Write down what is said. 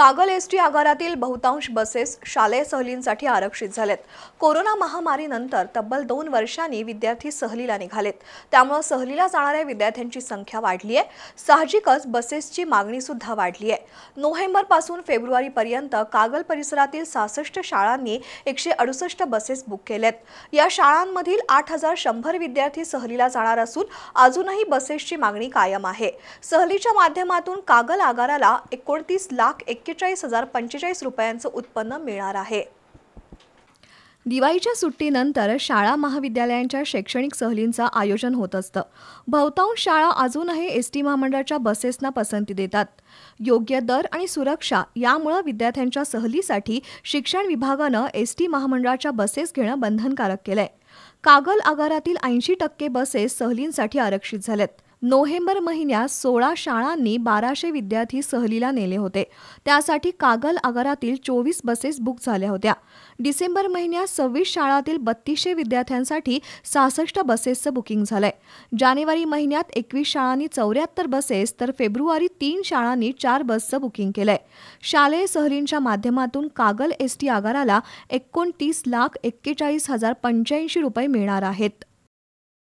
Kagal S T आगारातील बहुतांश buses शालेय सहलींसाठी आरक्षित झालेत कोरोना महामारीनंतर तब्बल दोन वर्षांनी विद्यार्थी सहलीला निघालेत त्यामुळे सहलीला जाणाऱ्या विद्यार्थ्यांची संख्या वाढली आहे साहजिकच बसेसची मागणी सुद्धा वाढली आहे नोव्हेंबरपासून फेब्रुवारीपर्यंत कागल परिसरातील सहासष्ट शाळांनी एकशे अडुसष्ट बसेस बुक केल्यात या शाळांमधील आठ हजार शंभर विद्यार्थी सहलीला जाणार असून अजूनही बसेसची मागणी कायम आहे सहलीच्या माध्यमातून कागल आगाराला एकोणतीस लाख एक एक्केचाळीस रुपयांचं उत्पन्न मिळणार आहे दिवाळीच्या सुट्टीनंतर शाळा महाविद्यालयांच्या शैक्षणिक सहलींचं आयोजन होत असतं बहुतांश शाळा अजूनही एस टी महामंडळाच्या बसेसना पसंती देतात योग्य दर आणि सुरक्षा यामुळं विद्यार्थ्यांच्या सहलीसाठी शिक्षण विभागानं एस टी महामंडळाच्या बसेस घेणं बंधनकारक केलंय कागल आगारातील ऐंशी टक्के बसेस सहलींसाठी आरक्षित झाल्यात नोव्हेंबर महिन्यात सोळा शाळांनी बाराशे विद्यार्थी सहलीला नेले होते त्यासाठी कागल आगारातील चोवीस बसेस बुक झाल्या होत्या डिसेंबर महिन्यात सव्वीस शाळातील बत्तीसशे विद्यार्थ्यांसाठी सहासष्ट बसेसचं बुकिंग झालंय जानेवारी महिन्यात एकवीस शाळांनी चौऱ्याहत्तर बसेस तर फेब्रुवारी तीन शाळांनी चार बसचं बुकिंग केलंय शालेय सहलींच्या माध्यमातून कागल टी आगाराला एकोणतीस लाख एक्केचाळीस हजार पंच्याऐंशी रुपये मिळणार आहेत